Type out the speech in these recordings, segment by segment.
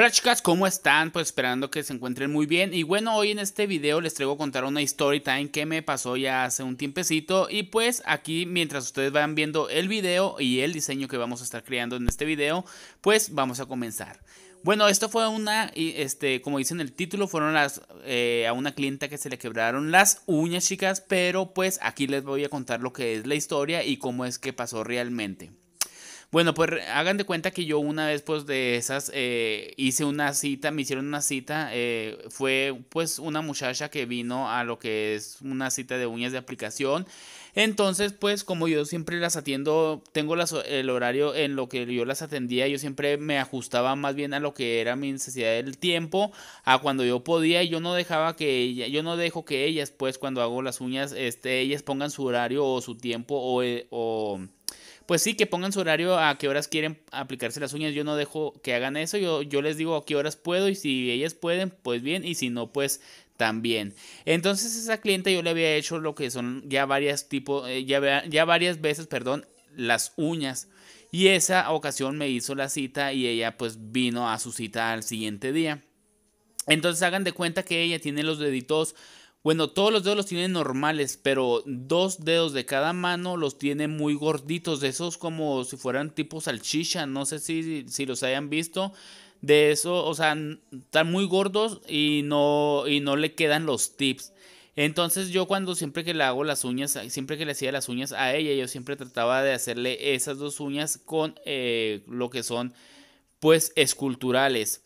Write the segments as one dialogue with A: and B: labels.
A: Hola chicas, ¿cómo están? Pues esperando que se encuentren muy bien. Y bueno, hoy en este video les traigo a contar una story time que me pasó ya hace un tiempecito. Y pues aquí, mientras ustedes van viendo el video y el diseño que vamos a estar creando en este video, pues vamos a comenzar. Bueno, esto fue una, este, como dice en el título, fueron las eh, a una clienta que se le quebraron las uñas, chicas. Pero pues aquí les voy a contar lo que es la historia y cómo es que pasó realmente. Bueno, pues hagan de cuenta que yo una vez pues de esas eh, hice una cita, me hicieron una cita, eh, fue pues una muchacha que vino a lo que es una cita de uñas de aplicación. Entonces, pues como yo siempre las atiendo, tengo el horario en lo que yo las atendía, yo siempre me ajustaba más bien a lo que era mi necesidad del tiempo, a cuando yo podía, y yo no dejaba que ella, yo no dejo que ellas, pues cuando hago las uñas, este, ellas pongan su horario o su tiempo o eh, pues sí, que pongan su horario a qué horas quieren aplicarse las uñas. Yo no dejo que hagan eso, yo, yo les digo a qué horas puedo y si ellas pueden, pues bien, y si no, pues también. Entonces esa cliente yo le había hecho lo que son ya varias tipo, eh, ya, ya varias veces, perdón, las uñas. Y esa ocasión me hizo la cita y ella pues vino a su cita al siguiente día. Entonces hagan de cuenta que ella tiene los deditos bueno, todos los dedos los tiene normales, pero dos dedos de cada mano los tiene muy gorditos, de esos como si fueran tipo salchicha, no sé si, si los hayan visto. De eso, o sea, están muy gordos y no, y no le quedan los tips. Entonces yo cuando siempre que le hago las uñas, siempre que le hacía las uñas a ella, yo siempre trataba de hacerle esas dos uñas con eh, lo que son pues esculturales.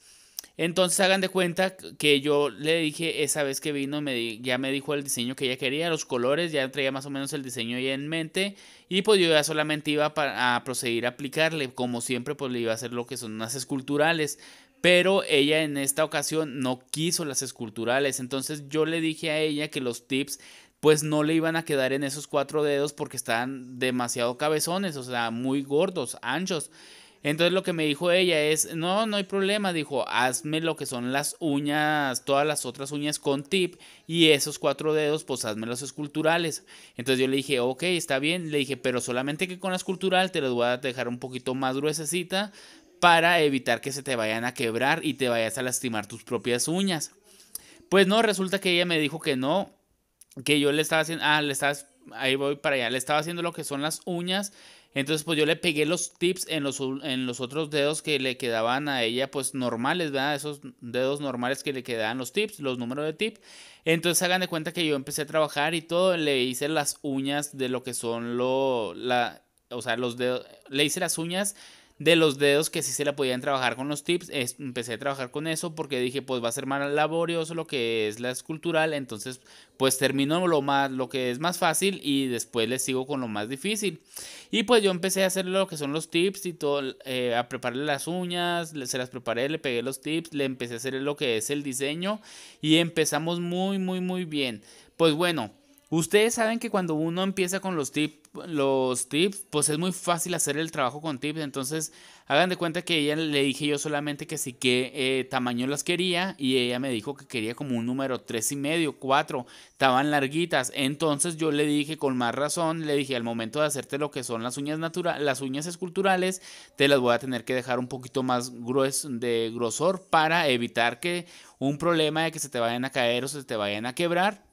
A: Entonces hagan de cuenta que yo le dije esa vez que vino, me ya me dijo el diseño que ella quería, los colores, ya traía más o menos el diseño ya en mente y pues yo ya solamente iba a proseguir a aplicarle, como siempre pues le iba a hacer lo que son unas esculturales, pero ella en esta ocasión no quiso las esculturales, entonces yo le dije a ella que los tips pues no le iban a quedar en esos cuatro dedos porque estaban demasiado cabezones, o sea, muy gordos, anchos. Entonces lo que me dijo ella es, no, no hay problema, dijo, hazme lo que son las uñas, todas las otras uñas con tip y esos cuatro dedos, pues hazme los esculturales. Entonces yo le dije, ok, está bien, le dije, pero solamente que con la escultural te los voy a dejar un poquito más gruesecita para evitar que se te vayan a quebrar y te vayas a lastimar tus propias uñas. Pues no, resulta que ella me dijo que no, que yo le estaba haciendo, ah, le estaba ahí voy para allá. Le estaba haciendo lo que son las uñas. Entonces, pues yo le pegué los tips en los, en los otros dedos que le quedaban a ella, pues normales, ¿verdad? Esos dedos normales que le quedaban los tips, los números de tips. Entonces, hagan de cuenta que yo empecé a trabajar y todo. Le hice las uñas de lo que son lo. La, o sea, los dedos. Le hice las uñas de los dedos que sí se la podían trabajar con los tips. empecé a trabajar con eso porque dije, pues va a ser más laborioso lo que es la escultural, entonces pues termino lo más lo que es más fácil y después le sigo con lo más difícil. Y pues yo empecé a hacer lo que son los tips y todo, eh, a prepararle las uñas, se las preparé, le pegué los tips, le empecé a hacer lo que es el diseño y empezamos muy muy muy bien. Pues bueno, Ustedes saben que cuando uno empieza con los tips, los tips, pues es muy fácil hacer el trabajo con tips. Entonces, hagan de cuenta que ella le dije yo solamente que sí que eh, tamaño las quería y ella me dijo que quería como un número tres y medio, cuatro, estaban larguitas. Entonces yo le dije con más razón, le dije al momento de hacerte lo que son las uñas naturales, las uñas esculturales, te las voy a tener que dejar un poquito más grueso de grosor para evitar que un problema de que se te vayan a caer o se te vayan a quebrar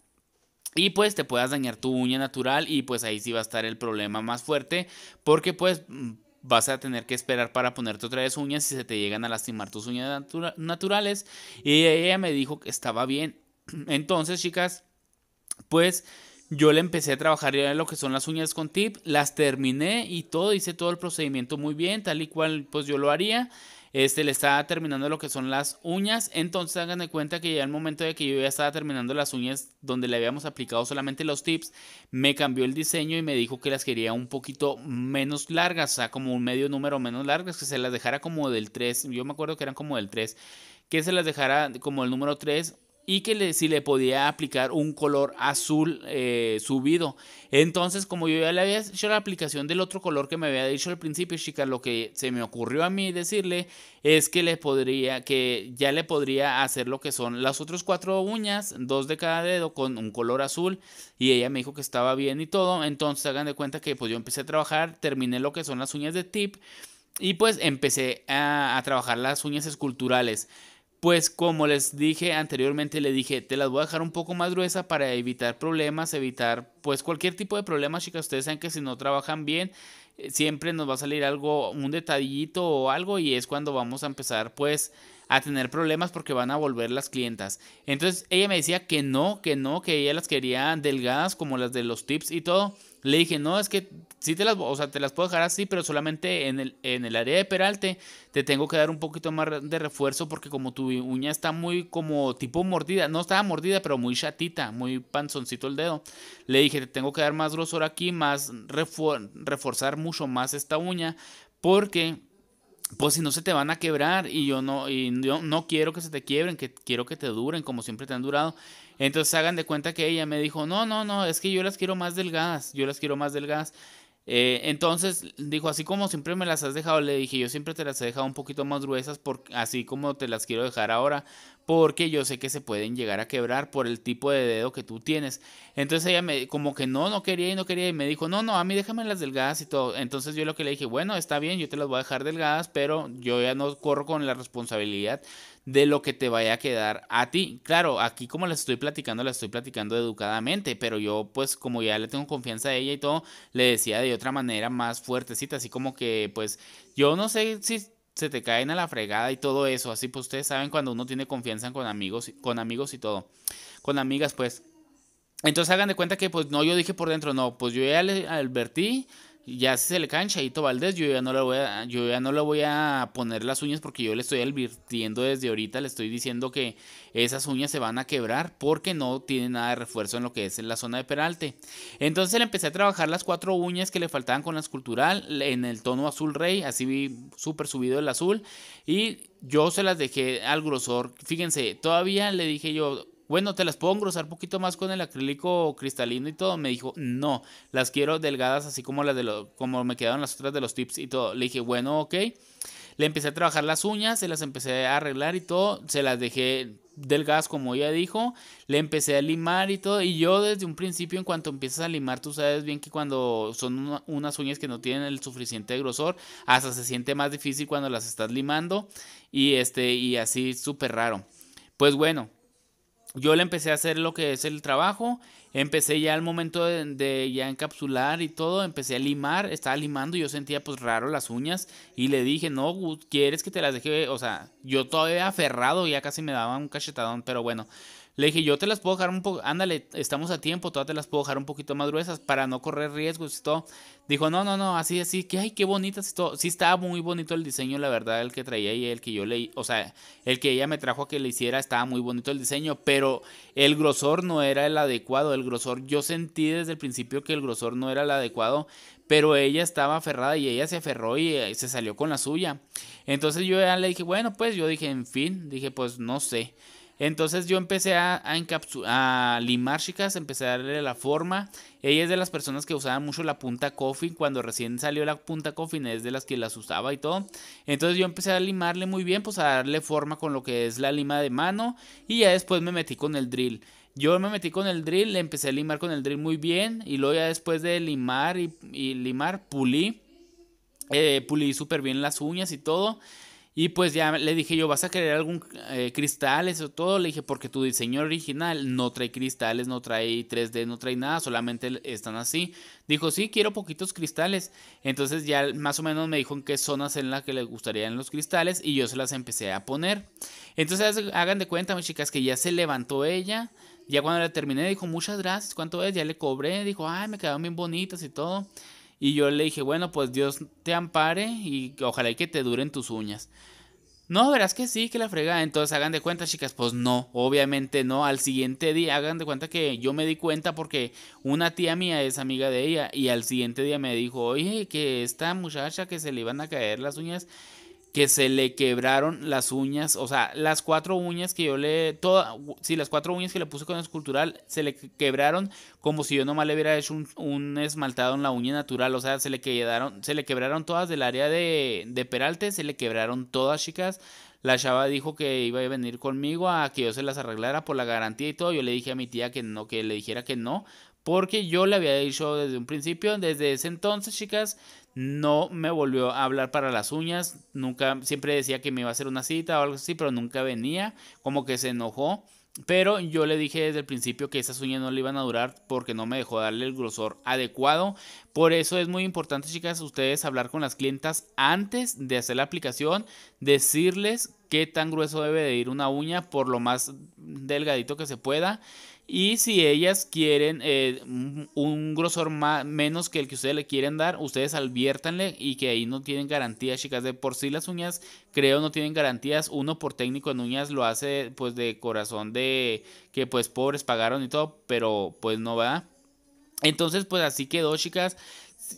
A: y pues te puedas dañar tu uña natural y pues ahí sí va a estar el problema más fuerte porque pues mm, vas a tener que esperar para ponerte otra vez uñas si se te llegan a lastimar tus uñas naturales y ella me dijo que estaba bien. Entonces, chicas, pues yo le empecé a trabajar ya lo que son las uñas con tip, las terminé y todo, hice todo el procedimiento muy bien, tal y cual pues yo lo haría. Este, le estaba terminando lo que son las uñas. Entonces háganme cuenta que ya el momento de que yo ya estaba terminando las uñas donde le habíamos aplicado solamente los tips, me cambió el diseño y me dijo que las quería un poquito menos largas, o sea, como un medio número menos largas, que se las dejara como del 3. Yo me acuerdo que eran como del 3. Que se las dejara como el número 3 y que si le podía aplicar un color azul eh, subido. Entonces, como yo ya le había hecho la aplicación del otro color que me había dicho al principio, chica lo que se me ocurrió a mí decirle es que le podría, que ya le podría hacer lo que son las otras cuatro uñas, dos de cada dedo con un color azul. Y ella me dijo que estaba bien y todo. Entonces, hagan de cuenta que pues yo empecé a trabajar, terminé lo que son las uñas de tip y pues empecé a, a trabajar las uñas esculturales. Pues como les dije anteriormente, le dije, te las voy a dejar un poco más gruesa para evitar problemas, evitar pues cualquier tipo de problemas, chicas. Ustedes saben que si no trabajan bien, eh, siempre nos va a salir algo, un detallito o algo y es cuando vamos a empezar pues a tener problemas porque van a volver las clientas. Entonces ella me decía que no, que no, que ella las quería delgadas como las de los tips y todo. Le dije, no, es que sí te las, o sea, te las puedo dejar así, pero solamente en el, en el área de peralte te tengo que dar un poquito más de refuerzo porque como tu uña está muy como tipo mordida, no estaba mordida, pero muy chatita, muy panzoncito el dedo. Le dije, te tengo que dar más grosor aquí, más reforzar mucho más esta uña porque pues si no se te van a quebrar y yo no y yo no quiero que se te quiebren, que quiero que te duren como siempre te han durado. Entonces hagan de cuenta que ella me dijo, "No, no, no, es que yo las quiero más delgadas, yo las quiero más delgadas." gas. Eh, entonces dijo, así como siempre me las has dejado, le dije, yo siempre te las he dejado un poquito más gruesas, por, así como te las quiero dejar ahora, porque yo sé que se pueden llegar a quebrar por el tipo de dedo que tú tienes. Entonces ella me como que no, no quería y no quería y me dijo, no, no, a mí déjame las delgadas y todo. Entonces yo lo que le dije, bueno, está bien, yo te las voy a dejar delgadas, pero yo ya no corro con la responsabilidad de lo que te vaya a quedar a ti. Claro, aquí como le estoy platicando, la estoy platicando educadamente, pero yo pues como ya le tengo confianza a ella y todo, le decía de otra manera más fuertecita, así como que pues yo no sé si se te caen a la fregada y todo eso. Así pues ustedes saben cuando uno tiene confianza con amigos, con amigos y todo. Con amigas pues. Entonces hagan de cuenta que pues no, yo dije por dentro, no, pues yo ya le advertí, ya se le cancha en Valdés, yo ya, no le voy a, yo ya no le voy a poner las uñas porque yo le estoy advirtiendo desde ahorita, le estoy diciendo que esas uñas se van a quebrar porque no tiene nada de refuerzo en lo que es en la zona de peralte. Entonces le empecé a trabajar las cuatro uñas que le faltaban con la escultural en el tono azul rey, así vi súper subido el azul. Y yo se las dejé al grosor. Fíjense, todavía le dije yo, bueno, te las puedo engrosar poquito más con el acrílico cristalino y todo. Me dijo, no, las quiero delgadas así como las de lo, como me quedaron las otras de los tips y todo. Le dije, bueno, ok. Le empecé a trabajar las uñas, se las empecé a arreglar y todo. Se las dejé delgadas como ella dijo. Le empecé a limar y todo. Y yo desde un principio, en cuanto empiezas a limar, tú sabes bien que cuando son unas uñas que no tienen el suficiente grosor, hasta se siente más difícil cuando las estás limando. Y, este, y así súper raro. Pues bueno, yo le empecé a hacer lo que es el trabajo. Empecé ya al momento de, ya encapsular y todo, empecé a limar, estaba limando y yo sentía pues raro las uñas y le dije, no, ¿quieres que te las deje? O sea, yo todavía aferrado, ya casi me daba un cachetadón, pero bueno, le dije, yo te las puedo dejar un poco, ándale, estamos a tiempo, todas te las puedo dejar un poquito más gruesas para no correr riesgos y todo. Dijo, no, no, no, así, así, que ay, qué bonitas y todo. Sí estaba muy bonito el diseño, la verdad, el que traía y el que yo leí, o sea, el que ella me trajo a que le hiciera, estaba muy bonito el diseño, pero el grosor no era el adecuado, el grosor, yo sentí desde el principio que el grosor no era el adecuado, pero ella estaba aferrada y ella se aferró y eh, se salió con la suya. Entonces yo ya le dije, bueno, pues yo dije, en fin, dije, pues no sé. Entonces yo empecé a, limar chicas, empecé a darle la forma. Ella es de las personas que usaban mucho la punta coffin. Cuando recién salió la punta coffin es de las que las usaba y todo. Entonces yo empecé a limarle muy bien, pues a darle forma con lo que es la lima de mano. Y ya después me metí con el drill. Yo me metí con el drill, le empecé a limar con el drill muy bien. Y luego ya después de limar y, limar, pulí. Eh, pulí súper bien las uñas y todo. Y pues ya le dije yo, ¿vas a querer algún cristal? Eh, cristales o todo? Le dije, porque tu diseño original no trae cristales, no trae 3D, no trae nada, solamente están así. Dijo, sí, quiero poquitos cristales. Entonces ya más o menos me dijo en qué zonas en las que le gustarían los cristales y yo se las empecé a poner. Entonces hagan de cuenta, mis chicas, que ya se levantó ella. Ya cuando la terminé dijo, muchas gracias, ¿cuánto es? Ya le cobré. Dijo, ay, me quedaron bien bonitas y todo. Y yo le dije, bueno, pues Dios te ampare y ojalá que te duren tus uñas. No, verás que sí, que la fregada. Entonces hagan de cuenta, chicas. Pues no, obviamente no. Al siguiente día, hagan de cuenta que yo me di cuenta porque una tía mía es amiga de ella. Y al siguiente día me dijo, oye, que esta muchacha que se le iban a caer las uñas que se le quebraron las uñas, o sea, las cuatro uñas que yo le, toda, sí, las cuatro uñas que le puse con escultural se le quebraron como si yo nomás le hubiera hecho un, esmaltado en la uña natural, o sea, se le quedaron, se le quebraron todas del área de, de peralte, se le quebraron todas, chicas, la chava dijo que iba a venir conmigo a que yo se las arreglara por la garantía y todo. Yo le dije a mi tía que no, que le dijera que no, porque yo le había dicho desde un principio, desde ese entonces, chicas, no me volvió a hablar para las uñas, nunca, siempre decía que me iba a hacer una cita o algo así, pero nunca venía, como que se enojó. Pero yo le dije desde el principio que esas uñas no le iban a durar porque no me dejó darle el grosor adecuado. Por eso es muy importante, chicas, ustedes hablar con las clientas antes de hacer la aplicación, decirles qué tan grueso debe de ir una uña por lo más delgadito que se pueda. Y si ellas quieren eh, un grosor más, menos que el que ustedes le quieren dar, ustedes adviértanle y que ahí no tienen garantías chicas. De por sí las uñas, creo, no tienen garantías. Uno por técnico en uñas lo hace pues de corazón de que pues pobres pagaron y todo, pero pues no va. Entonces pues así quedó, chicas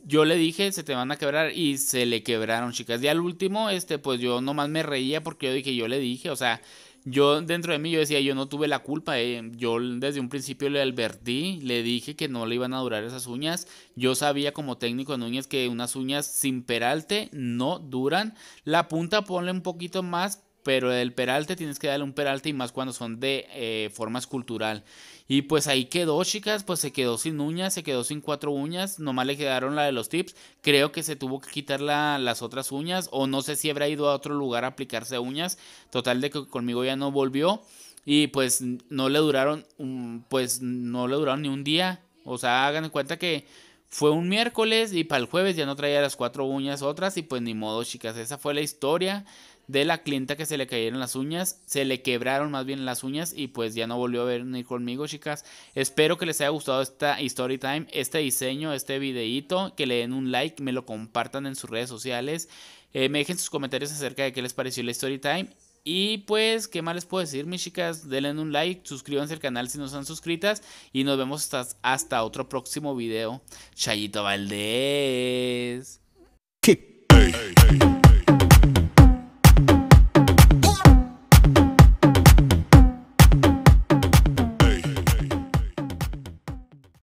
A: yo le dije, se te van a quebrar y se le quebraron, chicas. Y al último, este, pues yo nomás me reía porque yo dije, yo le dije, o sea, yo dentro de mí yo decía, yo no tuve la culpa, eh. yo desde un principio le advertí, le dije que no le iban a durar esas uñas, yo sabía como técnico de uñas que unas uñas sin peralte no duran, la punta ponle un poquito más pero el peralte tienes que darle un peralte y más cuando son de eh, forma escultural. Y pues ahí quedó, chicas, pues se quedó sin uñas, se quedó sin cuatro uñas, nomás le quedaron la de los tips. Creo que se tuvo que quitar las otras uñas o no sé si habrá ido a otro lugar a aplicarse uñas. Total de que conmigo ya no volvió y pues no le duraron mm, pues no le duraron ni un día. O sea, hagan en cuenta que fue un miércoles y para el jueves ya no traía las cuatro uñas otras y pues ni modo, chicas, esa fue la historia de la clienta que se le cayeron las uñas, se le quebraron más bien las uñas y pues ya no volvió a venir conmigo, chicas. Espero que les haya gustado esta story time, este diseño, este videíto, que le den un like, me lo compartan en sus redes sociales, eh, me dejen sus comentarios acerca de qué les pareció la story time y pues, ¿qué más les puedo decir, mis chicas? Denle un like, suscríbanse al canal si no están suscritas. Y nos vemos hasta, otro próximo video. Chayito Valdés.